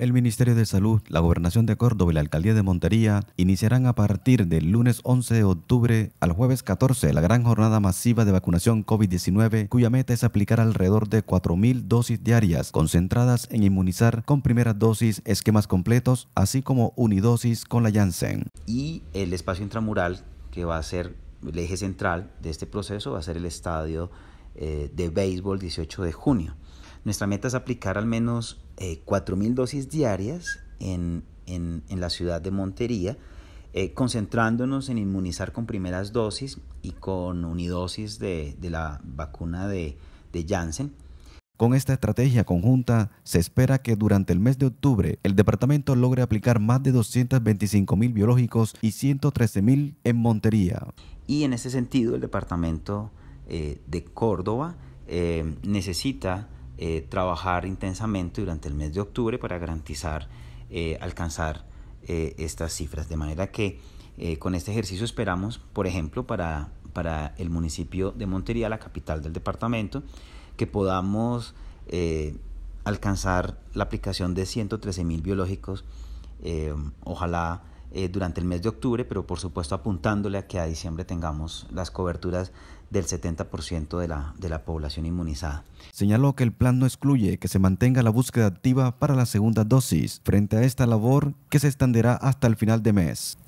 El Ministerio de Salud, la Gobernación de Córdoba y la Alcaldía de Montería iniciarán a partir del lunes 11 de octubre al jueves 14 la gran jornada masiva de vacunación COVID-19, cuya meta es aplicar alrededor de 4.000 dosis diarias concentradas en inmunizar con primeras dosis, esquemas completos, así como unidosis con la Janssen. Y el espacio intramural, que va a ser el eje central de este proceso, va a ser el estadio eh, de béisbol 18 de junio. Nuestra meta es aplicar al menos 4.000 eh, dosis diarias en, en, la ciudad de Montería, eh, concentrándonos en inmunizar con primeras dosis y con unidosis de, de la vacuna de, de Janssen. Con esta estrategia conjunta, se espera que durante el mes de octubre el departamento logre aplicar más de 225.000 mil biológicos y 113.000 en Montería. Y en ese sentido, el departamento eh, de Córdoba necesita eh, trabajar intensamente durante el mes de octubre para garantizar eh, alcanzar eh, estas cifras. De manera que con este ejercicio esperamos, por ejemplo, para, para el municipio de Montería, la capital del departamento, que podamos alcanzar la aplicación de 113 mil biológicos. ojalá eh, durante el mes de octubre, pero por supuesto apuntándole a que a diciembre tengamos las coberturas del 70% de la, de la población inmunizada. Señaló que el plan no excluye que se mantenga la búsqueda activa para la segunda dosis frente a esta labor que se extenderá hasta el final de mes.